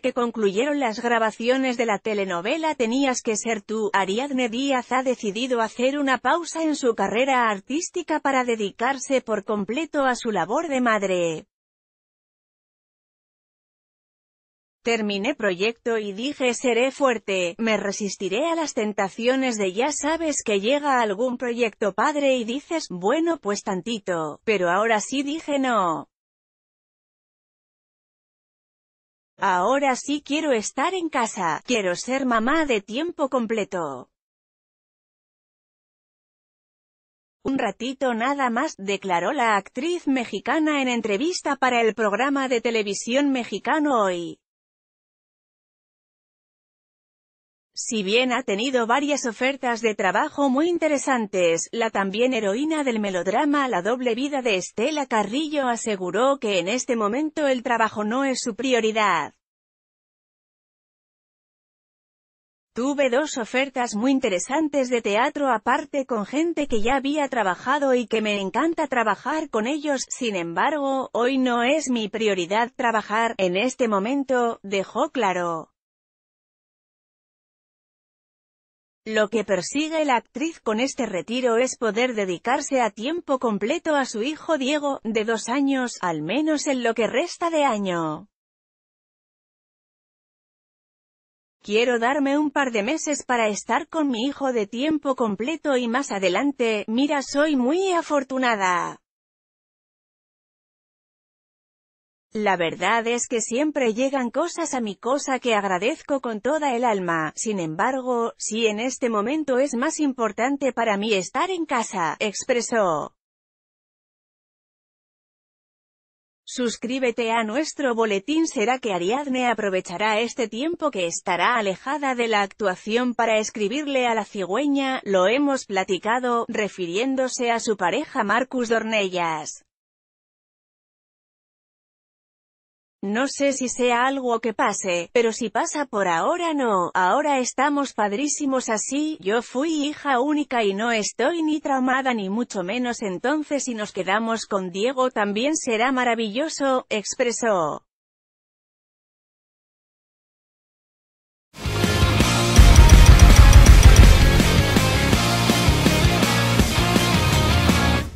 que concluyeron las grabaciones de la telenovela Tenías que ser tú, Ariadne Díaz ha decidido hacer una pausa en su carrera artística para dedicarse por completo a su labor de madre. Terminé proyecto y dije seré fuerte, me resistiré a las tentaciones de ya sabes que llega algún proyecto padre y dices, bueno pues tantito, pero ahora sí dije no. Ahora sí quiero estar en casa, quiero ser mamá de tiempo completo. Un ratito nada más, declaró la actriz mexicana en entrevista para el programa de televisión mexicano hoy. Si bien ha tenido varias ofertas de trabajo muy interesantes, la también heroína del melodrama La doble vida de Estela Carrillo aseguró que en este momento el trabajo no es su prioridad. Tuve dos ofertas muy interesantes de teatro aparte con gente que ya había trabajado y que me encanta trabajar con ellos, sin embargo, hoy no es mi prioridad trabajar, en este momento, dejó claro. Lo que persigue la actriz con este retiro es poder dedicarse a tiempo completo a su hijo Diego, de dos años, al menos en lo que resta de año. Quiero darme un par de meses para estar con mi hijo de tiempo completo y más adelante, mira soy muy afortunada. La verdad es que siempre llegan cosas a mi cosa que agradezco con toda el alma, sin embargo, si en este momento es más importante para mí estar en casa, expresó. Suscríbete a nuestro boletín será que Ariadne aprovechará este tiempo que estará alejada de la actuación para escribirle a la cigüeña, lo hemos platicado, refiriéndose a su pareja Marcus Dornellas. No sé si sea algo que pase, pero si pasa por ahora no, ahora estamos padrísimos así, yo fui hija única y no estoy ni traumada ni mucho menos entonces si nos quedamos con Diego también será maravilloso, expresó.